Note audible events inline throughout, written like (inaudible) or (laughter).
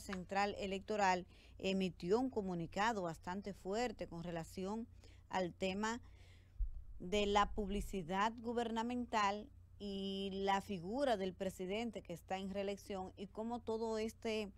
Central Electoral emitió un comunicado bastante fuerte con relación al tema de la publicidad gubernamental y la figura del presidente que está en reelección y cómo todo este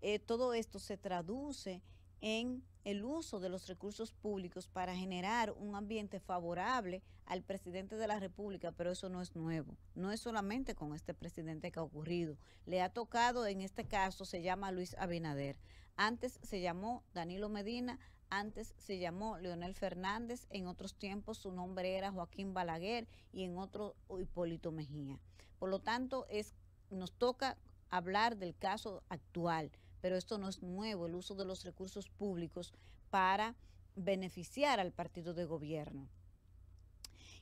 eh, todo esto se traduce en el uso de los recursos públicos para generar un ambiente favorable al presidente de la República, pero eso no es nuevo. No es solamente con este presidente que ha ocurrido. Le ha tocado, en este caso, se llama Luis Abinader. Antes se llamó Danilo Medina, antes se llamó Leonel Fernández, en otros tiempos su nombre era Joaquín Balaguer y en otro Hipólito Mejía. Por lo tanto, es, nos toca hablar del caso actual, pero esto no es nuevo, el uso de los recursos públicos para beneficiar al partido de gobierno.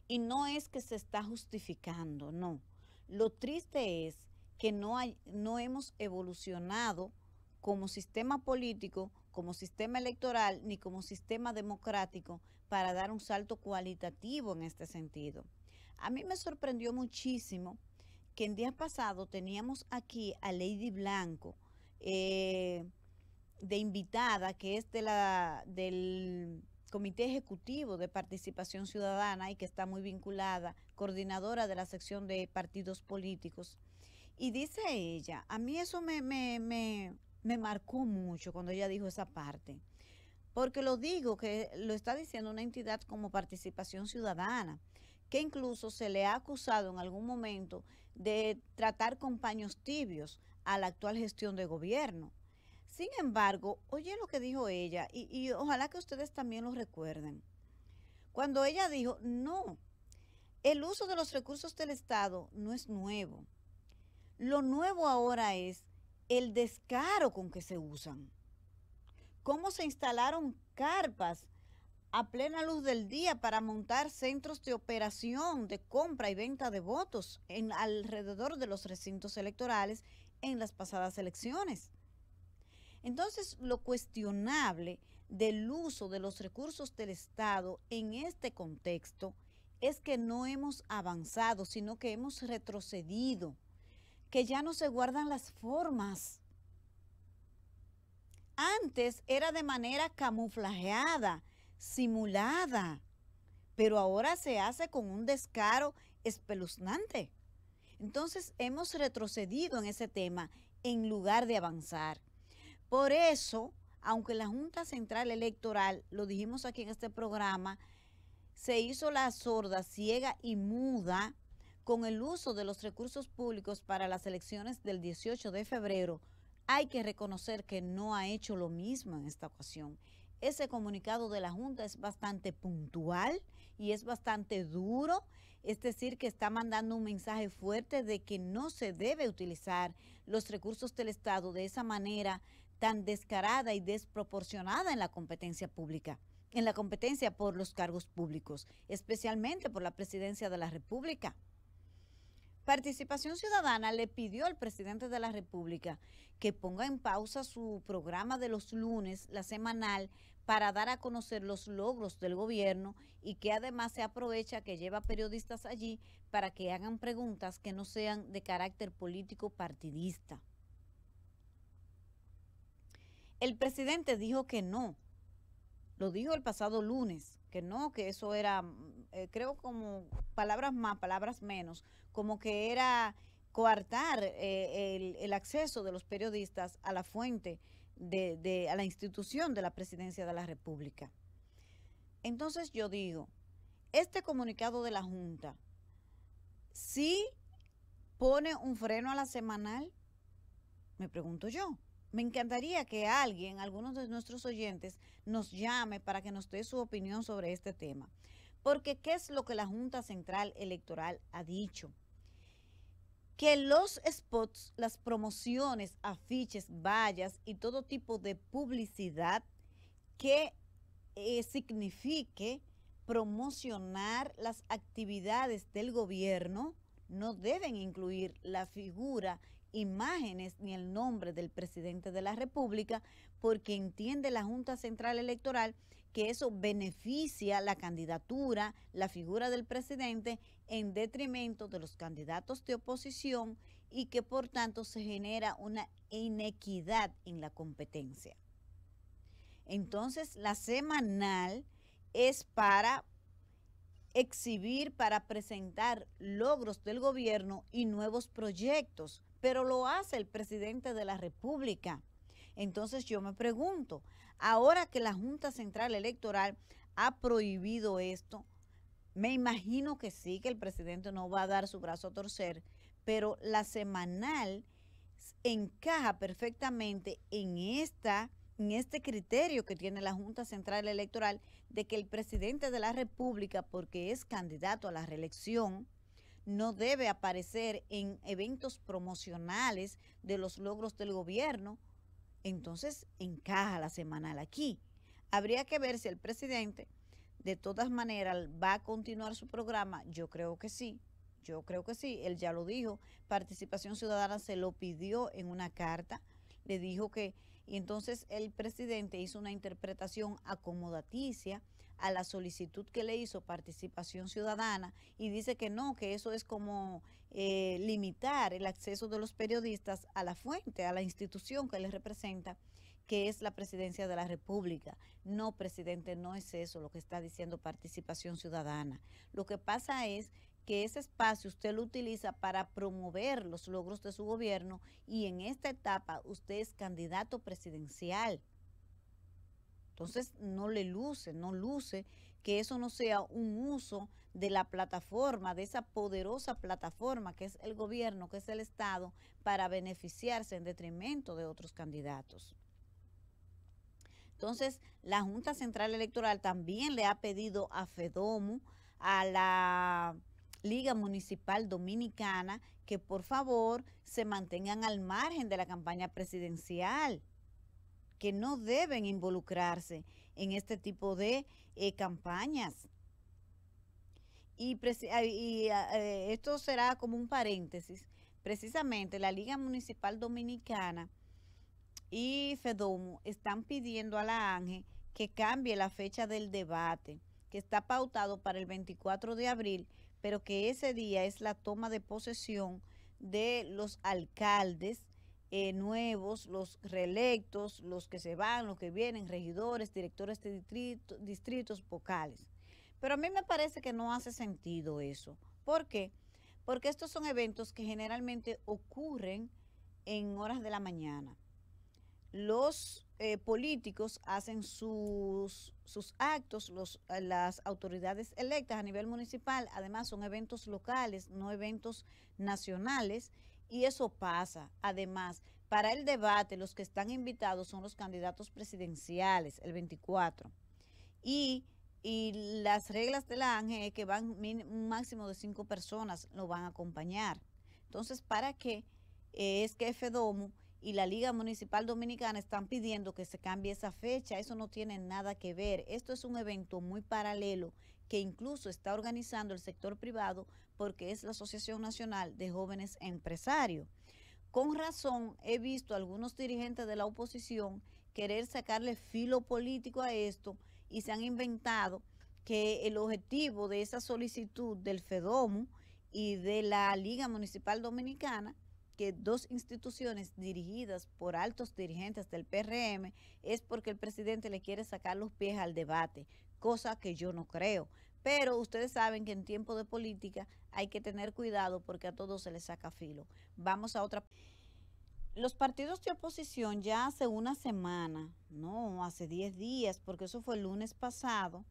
Y no es que se está justificando, no. Lo triste es que no, hay, no hemos evolucionado como sistema político, como sistema electoral, ni como sistema democrático para dar un salto cualitativo en este sentido. A mí me sorprendió muchísimo que en día pasado teníamos aquí a Lady Blanco eh, de invitada, que es de la, del Comité Ejecutivo de Participación Ciudadana y que está muy vinculada, coordinadora de la sección de partidos políticos. Y dice ella, a mí eso me, me, me marcó mucho cuando ella dijo esa parte, porque lo digo que lo está diciendo una entidad como Participación Ciudadana, que incluso se le ha acusado en algún momento de tratar con paños tibios a la actual gestión de gobierno. Sin embargo, oye lo que dijo ella y, ojalá que ustedes también lo recuerden. Cuando ella dijo, no, el uso de los recursos del Estado no es nuevo. Lo nuevo ahora es el descaro con que se usan. Cómo se instalaron carpas a plena luz del día para montar centros de operación de compra y venta de votos en alrededor de los recintos electorales en las pasadas elecciones. Entonces, lo cuestionable del uso de los recursos del Estado en este contexto es que no hemos avanzado, sino que hemos retrocedido, que ya no se guardan las formas. Antes era de manera camuflajeada, simulada, pero ahora se hace con un descaro espeluznante. Entonces hemos retrocedido en ese tema en lugar de avanzar. Por eso, aunque la Junta Central Electoral, lo dijimos aquí en este programa, se hizo la sorda, ciega y muda con el uso de los recursos públicos para las elecciones del 18 de febrero, hay que reconocer que no ha hecho lo mismo en esta ocasión. Ese comunicado de la Junta es bastante puntual y es bastante duro, es decir, que está mandando un mensaje fuerte de que no se debe utilizar los recursos del Estado de esa manera tan descarada y desproporcionada en la competencia pública en la competencia por los cargos públicos, especialmente por la presidencia de la República. Participación Ciudadana le pidió al presidente de la República que ponga en pausa su programa de los lunes, la semanal, para dar a conocer los logros del gobierno y que además se aprovecha que lleva periodistas allí para que hagan preguntas que no sean de carácter político partidista. El presidente dijo que no. Lo dijo el pasado lunes, que no, que eso era, mm, eh, creo como palabras más, palabras menos, como que era coartar eh, el, acceso de los periodistas a la fuente, de, a la institución de la presidencia de la República. Entonces yo digo, este comunicado de la Junta, sí pone un freno a la semanal? Me pregunto yo. Me encantaría que alguien, algunos de nuestros oyentes, nos llame para que nos dé su opinión sobre este tema. Porque ¿qué es lo que la Junta Central Electoral ha dicho? Que los spots, las promociones, afiches, vallas y todo tipo de publicidad que eh, signifique promocionar las actividades del gobierno no deben incluir la figura imágenes ni el nombre del presidente de la República, porque entiende la Junta Central Electoral que eso beneficia la candidatura, la figura del presidente, en detrimento de los candidatos de oposición y que por tanto se genera una inequidad en la competencia. Entonces, la semanal es para exhibir, para presentar logros del gobierno y nuevos proyectos, pero lo hace el presidente de la República. Entonces yo me pregunto, ahora que la Junta Central Electoral ha prohibido esto, me imagino que sí, que el presidente no va a dar su brazo a torcer, pero la semanal encaja perfectamente en esta en este criterio que tiene la Junta Central Electoral de que el presidente de la República, porque es candidato a la reelección, no debe aparecer en eventos promocionales de los logros del gobierno, entonces encaja la semanal aquí. Habría que ver si el presidente de todas maneras va a continuar su programa. Yo creo que sí, yo creo que sí, él ya lo dijo. Participación Ciudadana se lo pidió en una carta, le dijo que, y entonces el presidente hizo una interpretación acomodaticia a la solicitud que le hizo Participación Ciudadana y dice que no, que eso es como eh, limitar el acceso de los periodistas a la fuente, a la institución que les representa que es la presidencia de la República. No, presidente, no es eso lo que está diciendo participación ciudadana. Lo que pasa es que ese espacio usted lo utiliza para promover los logros de su gobierno y en esta etapa usted es candidato presidencial. Entonces no le luce, no luce que eso no sea un uso de la plataforma, de esa poderosa plataforma que es el gobierno, que es el Estado, para beneficiarse en detrimento de otros candidatos. Entonces, la Junta Central Electoral también le ha pedido a FEDOMU, a la Liga Municipal Dominicana, que por favor se mantengan al margen de la campaña presidencial que no deben involucrarse en este tipo de eh, campañas. Y, ah, eh, esto será como un paréntesis. Precisamente la Liga Municipal Dominicana y FEDOMO están pidiendo a la ANGE que cambie la fecha del debate, que está pautado para el 24 de abril, pero que ese día es la toma de posesión de los alcaldes eh, nuevos, los reelectos, los que se van, los que vienen, regidores, directores de distritos vocales. Pero a mí me parece que no hace sentido eso. ¿Por qué? Porque estos son eventos que generalmente ocurren en horas de la mañana. Los eh, políticos hacen sus, sus actos, los, eh, las autoridades electas a nivel municipal, además son eventos locales, no eventos nacionales, y eso pasa. Además, para el debate los que están invitados son los candidatos presidenciales, el 24. Y, las reglas de la ANGE es que van un máximo de cinco personas lo van a acompañar. Entonces, ¿para qué es que FEDOMU y la Liga Municipal Dominicana están pidiendo que se cambie esa fecha? Eso no tiene nada que ver. Esto es un evento muy paralelo que incluso está organizando el sector privado porque es la Asociación Nacional de Jóvenes Empresarios. Con razón he visto a algunos dirigentes de la oposición querer sacarle filo político a esto y se han inventado que el objetivo de esa solicitud del FEDOMU y de la Liga Municipal Dominicana que dos instituciones dirigidas por altos dirigentes del PRM es porque el presidente le quiere sacar los pies al debate, cosa que yo no creo. Pero ustedes saben que en tiempo de política hay que tener cuidado porque a todos se les saca filo. Vamos a otra. Los partidos de oposición ya hace una semana, no, hace 10 días, porque eso fue el lunes pasado,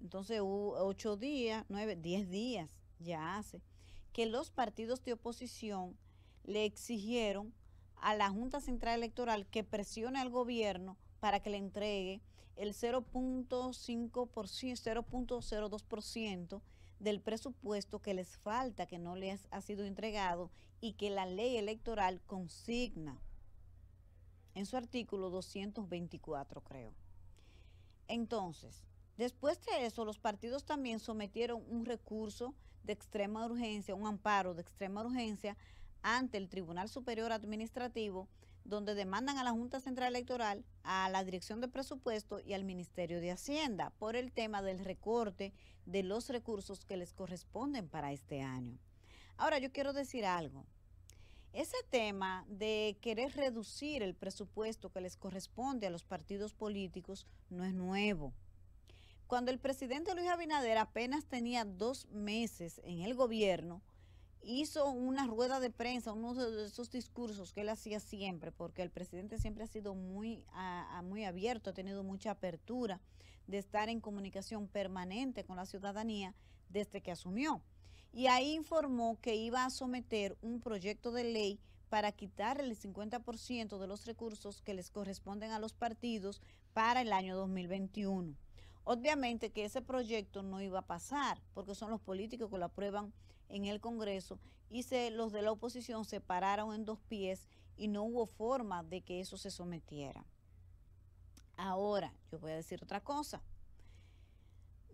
entonces hubo 8 días, 9, 10 días ya hace, que los partidos de oposición le exigieron a la Junta Central Electoral que presione al gobierno para que le entregue el 0.5%, 0.02% del presupuesto que les falta, que no les ha sido entregado y que la ley electoral consigna en su artículo 224, creo. Entonces, después de eso, los partidos también sometieron un recurso de extrema urgencia, un amparo de extrema urgencia ante el Tribunal Superior Administrativo donde demandan a la Junta Central Electoral, a la Dirección de Presupuesto y al Ministerio de Hacienda por el tema del recorte de los recursos que les corresponden para este año. Ahora yo quiero decir algo. Ese tema de querer reducir el presupuesto que les corresponde a los partidos políticos no es nuevo. Cuando el presidente Luis Abinader apenas tenía dos meses en el gobierno, hizo una rueda de prensa, uno de esos discursos que él hacía siempre, porque el presidente siempre ha sido muy, muy abierto, ha tenido mucha apertura de estar en comunicación permanente con la ciudadanía desde que asumió. Y ahí informó que iba a someter un proyecto de ley para quitar el 50% de los recursos que les corresponden a los partidos para el año 2021. Obviamente que ese proyecto no iba a pasar, porque son los políticos que lo aprueban en el Congreso y los de la oposición se pararon en dos pies y no hubo forma de que eso se sometiera. Ahora, yo voy a decir otra cosa.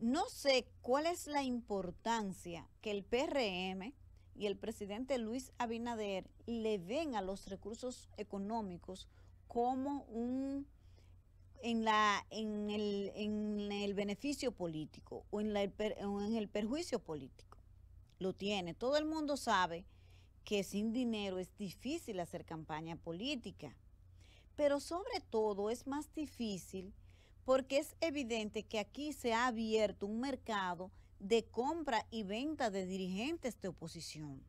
No sé cuál es la importancia que el PRM y el presidente Luis Abinader le den a los recursos económicos como un en, la, en, el, beneficio político o en el perjuicio político lo tiene. Todo el mundo sabe que sin dinero es difícil hacer campaña política, pero sobre todo es más difícil porque es evidente que aquí se ha abierto un mercado de compra y venta de dirigentes de oposición.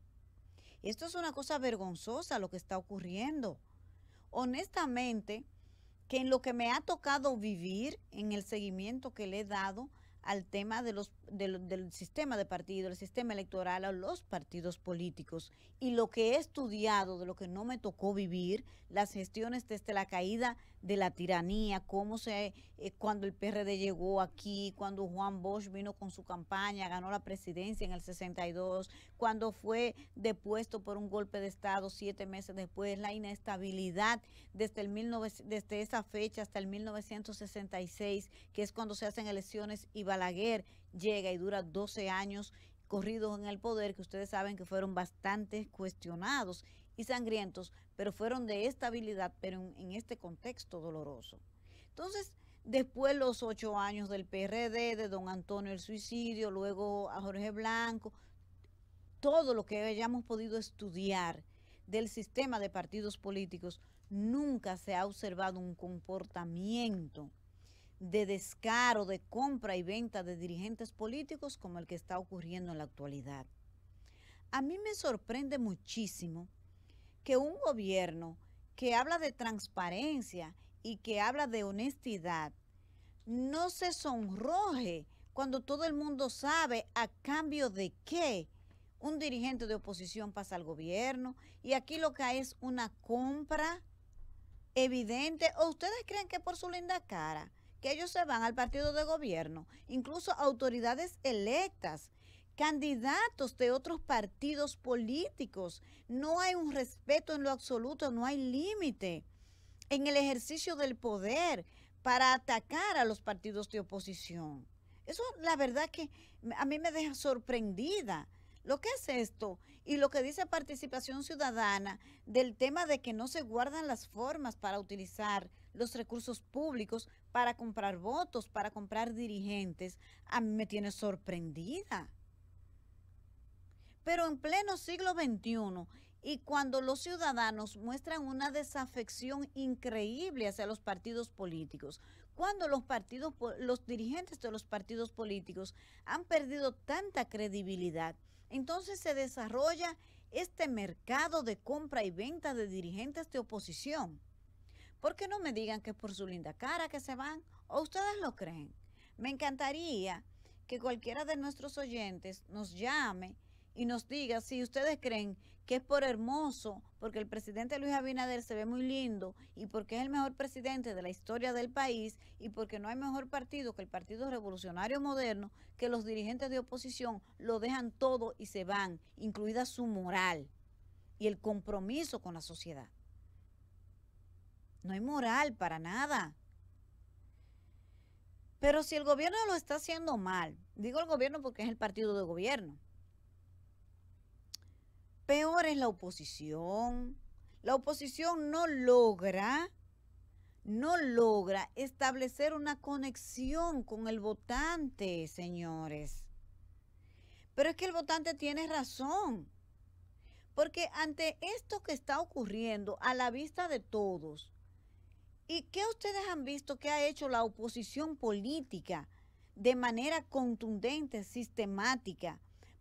Esto es una cosa vergonzosa lo que está ocurriendo. Honestamente, que en lo que me ha tocado vivir, en el seguimiento que le he dado al tema de los, del sistema de partido, el sistema electoral, a los partidos políticos. Y lo que he estudiado, de lo que no me tocó vivir, las gestiones desde la caída de la tiranía, cómo se eh, cuando el PRD llegó aquí, cuando Juan Bosch vino con su campaña, ganó la presidencia en el 62, cuando fue depuesto por un golpe de Estado siete meses después, la inestabilidad desde, el 19, desde esa fecha hasta el 1966, que es cuando se hacen elecciones y Balaguer llega y dura 12 años corridos en el poder, que ustedes saben que fueron bastante cuestionados y sangrientos, pero fueron de estabilidad, pero en este contexto doloroso. Entonces, después los ocho años del PRD, de don Antonio el suicidio, luego a Jorge Blanco, todo lo que hayamos podido estudiar del sistema de partidos políticos, nunca se ha observado un comportamiento de descaro, de compra y venta de dirigentes políticos como el que está ocurriendo en la actualidad. A mí me sorprende muchísimo que un gobierno que habla de transparencia y que habla de honestidad no se sonroje cuando todo el mundo sabe a cambio de qué un dirigente de oposición pasa al gobierno y aquí lo que hay es una compra evidente o ustedes creen que por su linda cara que ellos se van al partido de gobierno, incluso autoridades electas, candidatos de otros partidos políticos. No hay un respeto en lo absoluto, no hay límite en el ejercicio del poder para atacar a los partidos de oposición. Eso la verdad que a mí me deja sorprendida lo que es esto y lo que dice participación ciudadana del tema de que no se guardan las formas para utilizar los recursos públicos para comprar votos, para comprar dirigentes, a mí me tiene sorprendida. Pero en pleno siglo XXI y cuando los ciudadanos muestran una desafección increíble hacia los partidos políticos, cuando los partidos, los dirigentes de los partidos políticos han perdido tanta credibilidad, entonces se desarrolla este mercado de compra y venta de dirigentes de oposición. ¿Por qué no me digan que es por su linda cara que se van, o ustedes lo creen. Me encantaría que cualquiera de nuestros oyentes nos llame y nos diga si ustedes creen que es por hermoso, porque el presidente Luis Abinader se ve muy lindo y porque es el mejor presidente de la historia del país y porque no hay mejor partido que el Partido Revolucionario Moderno, que los dirigentes de oposición lo dejan todo y se van, incluida su moral y el compromiso con la sociedad. No hay moral para nada. Pero si el gobierno lo está haciendo mal, digo el gobierno porque es el partido de gobierno, Peor es la oposición. La oposición no logra, no logra establecer una conexión con el votante, señores. Pero es que el votante tiene razón. Porque ante esto que está ocurriendo a la vista de todos, ¿y qué ustedes han visto que ha hecho la oposición política de manera contundente, sistemática,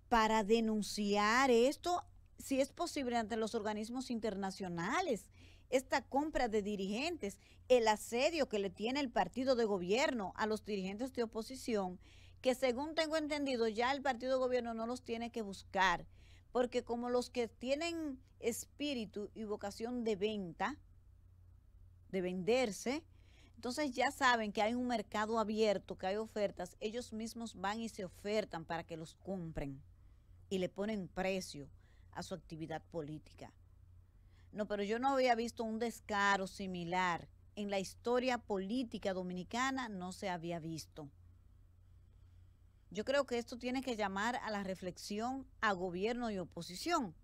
para denunciar esto si es posible ante los organismos internacionales, esta compra de dirigentes, el asedio que le tiene el partido de gobierno a los dirigentes de oposición, que según tengo entendido ya el partido de gobierno no los tiene que buscar, porque como los que tienen espíritu y vocación de venta, de venderse, entonces ya saben que hay un mercado abierto, que hay ofertas, ellos mismos van y se ofertan para que los compren y le ponen precio a su actividad política. No, pero yo no había visto un descaro similar. En la historia política dominicana no se había visto. Yo creo que esto tiene que llamar a la reflexión a gobierno y oposición.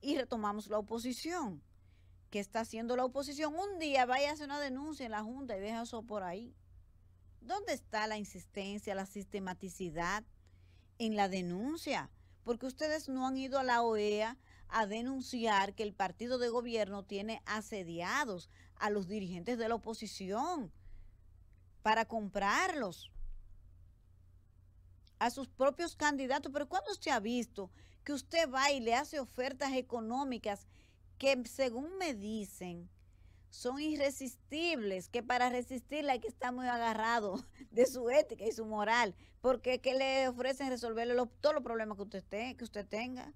Y retomamos la oposición. ¿Qué está haciendo la oposición? Un día vaya a hacer una denuncia en la Junta y deja eso por ahí. ¿Dónde está la insistencia, la sistematicidad en la denuncia? porque ustedes no han ido a la OEA a denunciar que el partido de gobierno tiene asediados a los dirigentes de la oposición para comprarlos a sus propios candidatos. Pero ¿cuándo usted ha visto que usted va y le hace ofertas económicas que según me dicen son irresistibles, que para resistirla hay que estar muy agarrado (laughs) de su ética y su moral, porque que le ofrecen resolverle todos los problemas que usted, que usted tenga.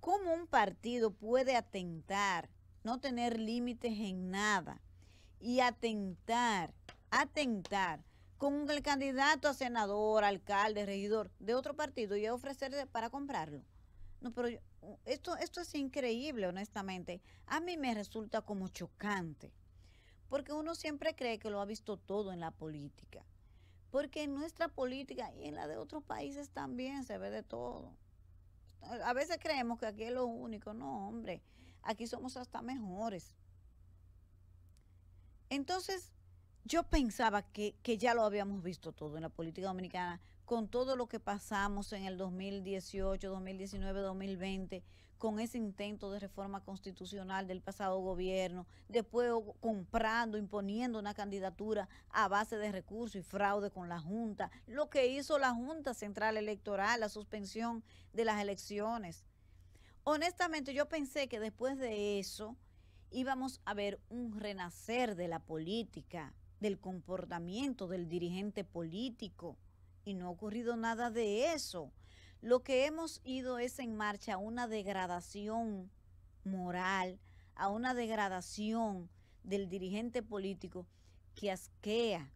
¿Cómo un partido puede atentar, no tener límites en nada y atentar, atentar con el candidato a senador, alcalde, regidor de otro partido y ofrecerle para comprarlo? No, pero esto, esto es increíble, honestamente. A mí me resulta como chocante, porque uno siempre cree que lo ha visto todo en la política, porque en nuestra política y en la de otros países también se ve de todo. A veces creemos que aquí es lo único, no, hombre, aquí somos hasta mejores. Entonces, yo pensaba que ya lo habíamos visto todo en la política dominicana, con todo lo que pasamos en el 2018, 2019, 2020, con ese intento de reforma constitucional del pasado gobierno, después comprando, imponiendo una candidatura a base de recursos y fraude con la Junta, lo que hizo la Junta Central Electoral, la suspensión de las elecciones. Honestamente, yo pensé que después de eso íbamos a ver un renacer de la política, del comportamiento del dirigente político y no ha ocurrido nada de eso. Lo que hemos ido es en marcha una degradación moral, a una degradación del dirigente político que asquea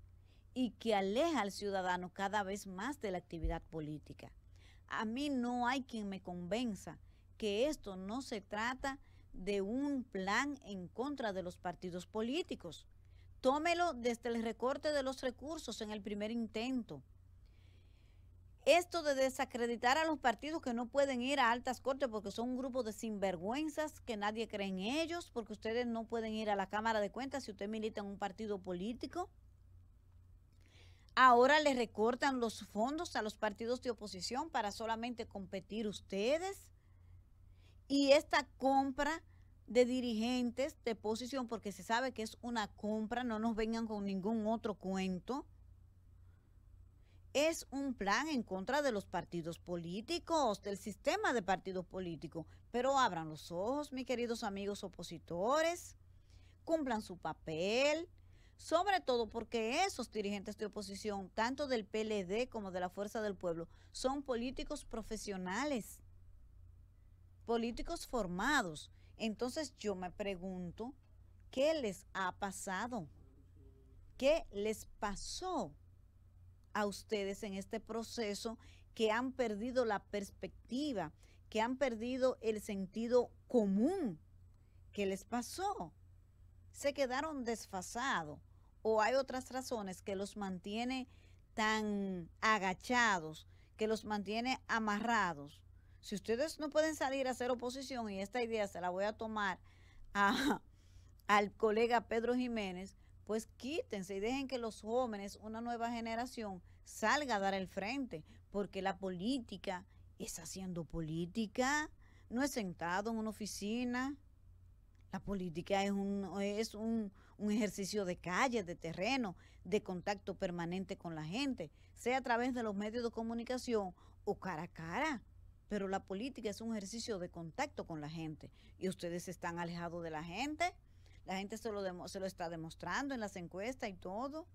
y que aleja al ciudadano cada vez más de la actividad política. A mí no hay quien me convenza que esto no se trata de un plan en contra de los partidos políticos. Tómelo desde el recorte de los recursos en el primer intento, esto de desacreditar a los partidos que no pueden ir a altas cortes porque son un grupo de sinvergüenzas que nadie cree en ellos, porque ustedes no pueden ir a la Cámara de Cuentas si usted milita en un partido político. Ahora le recortan los fondos a los partidos de oposición para solamente competir ustedes. Y esta compra de dirigentes de oposición, porque se sabe que es una compra, no nos vengan con ningún otro cuento es un plan en contra de los partidos políticos, del sistema de partidos políticos. Pero abran los ojos, mis queridos amigos opositores, cumplan su papel, sobre todo porque esos dirigentes de oposición, tanto del PLD como de la Fuerza del Pueblo, son políticos profesionales, políticos formados. Entonces yo me pregunto, ¿qué les ha pasado? ¿Qué les pasó? a ustedes en este proceso que han perdido la perspectiva, que han perdido el sentido común que les pasó. Se quedaron desfasados o hay otras razones que los mantiene tan agachados, que los mantiene amarrados. Si ustedes no pueden salir a hacer oposición, y esta idea se la voy a tomar al colega Pedro Jiménez, pues quítense y dejen que los jóvenes, una nueva generación, salga a dar el frente, porque la política es haciendo política, no es sentado en una oficina. La política es un, un ejercicio de calle, de terreno, de contacto permanente con la gente, sea a través de los medios de comunicación o cara a cara pero la política es un ejercicio de contacto con la gente y ustedes están alejados de la gente. La gente se lo, está demostrando en las encuestas y todo.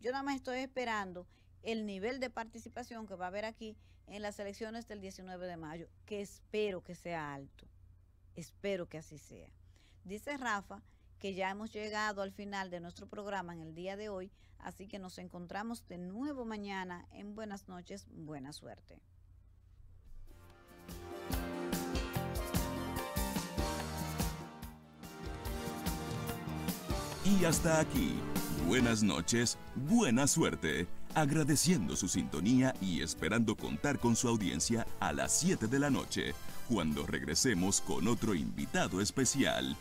Yo nada más estoy esperando el nivel de participación que va a haber aquí en las elecciones del 19 de mayo, que espero que sea alto. Espero que así sea. Dice Rafa que ya hemos llegado al final de nuestro programa en el día de hoy, así que nos encontramos de nuevo mañana en Buenas noches, buena suerte. Y hasta aquí. Buenas noches, buena suerte. Agradeciendo su sintonía y esperando contar con su audiencia a las 7 de la noche, cuando regresemos con otro invitado especial.